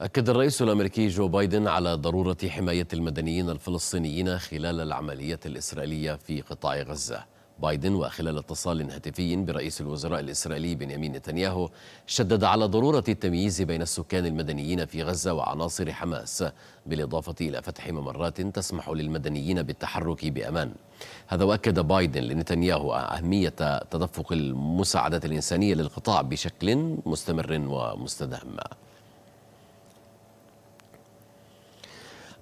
أكد الرئيس الأمريكي جو بايدن على ضرورة حماية المدنيين الفلسطينيين خلال العملية الإسرائيلية في قطاع غزة بايدن وخلال اتصال هاتفي برئيس الوزراء الإسرائيلي بنيامين نتنياهو شدد على ضرورة التمييز بين السكان المدنيين في غزة وعناصر حماس بالإضافة إلى فتح ممرات تسمح للمدنيين بالتحرك بأمان هذا وأكد بايدن لنتنياهو أهمية تدفق المساعدات الإنسانية للقطاع بشكل مستمر ومستدام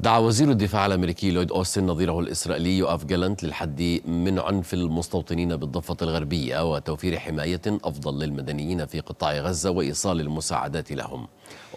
دعا وزير الدفاع الامريكي لويد اوستن نظيره الاسرائيلي يؤف جالنت للحد من عنف المستوطنين بالضفه الغربيه وتوفير حمايه افضل للمدنيين في قطاع غزه وايصال المساعدات لهم.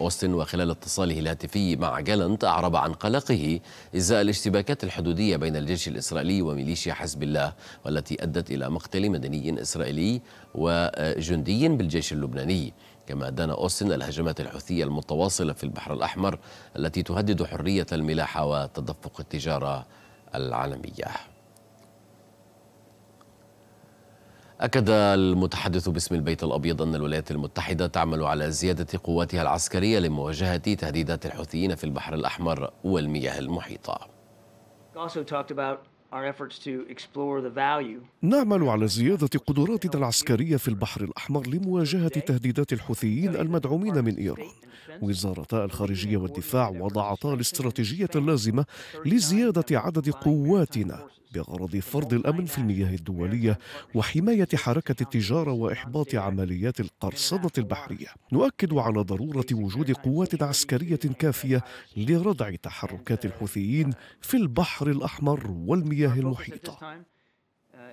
اوستن وخلال اتصاله الهاتفي مع جالنت اعرب عن قلقه ازاء الاشتباكات الحدوديه بين الجيش الاسرائيلي وميليشيا حزب الله والتي ادت الى مقتل مدني اسرائيلي وجندي بالجيش اللبناني. كما أدان أوسن الهجمات الحوثية المتواصلة في البحر الأحمر التي تهدد حرية الملاحة وتدفق التجارة العالمية أكد المتحدث باسم البيت الأبيض أن الولايات المتحدة تعمل على زيادة قواتها العسكرية لمواجهة تهديدات الحوثيين في البحر الأحمر والمياه المحيطة. نعمل على زيادة قدراتنا العسكرية في البحر الأحمر لمواجهة تهديدات الحوثيين المدعومين من إيران. وزارتا الخارجية والدفاع وضعتا الاستراتيجية اللازمة لزيادة عدد قواتنا بغرض فرض الامن في المياه الدوليه وحمايه حركه التجاره واحباط عمليات القرصنه البحريه نؤكد على ضروره وجود قوات عسكريه كافيه لردع تحركات الحوثيين في البحر الاحمر والمياه المحيطه آه،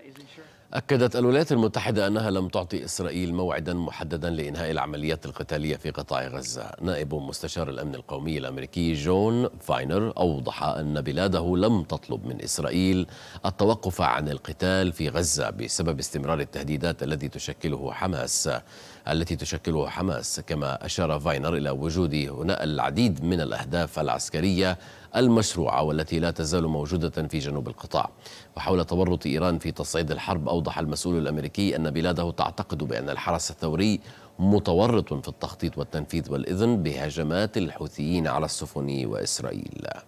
أكدت الولايات المتحدة أنها لم تعطي إسرائيل موعدا محددا لإنهاء العمليات القتالية في قطاع غزة نائب مستشار الأمن القومي الأمريكي جون فاينر أوضح أن بلاده لم تطلب من إسرائيل التوقف عن القتال في غزة بسبب استمرار التهديدات التي تشكله حماس التي تشكله حماس كما أشار فاينر إلى وجود هنا العديد من الأهداف العسكرية المشروعة والتي لا تزال موجودة في جنوب القطاع وحول تورط إيران في تصعيد الحرب أوضح المسؤول الأمريكي أن بلاده تعتقد بأن الحرس الثوري متورط في التخطيط والتنفيذ والإذن بهجمات الحوثيين على السفن وإسرائيل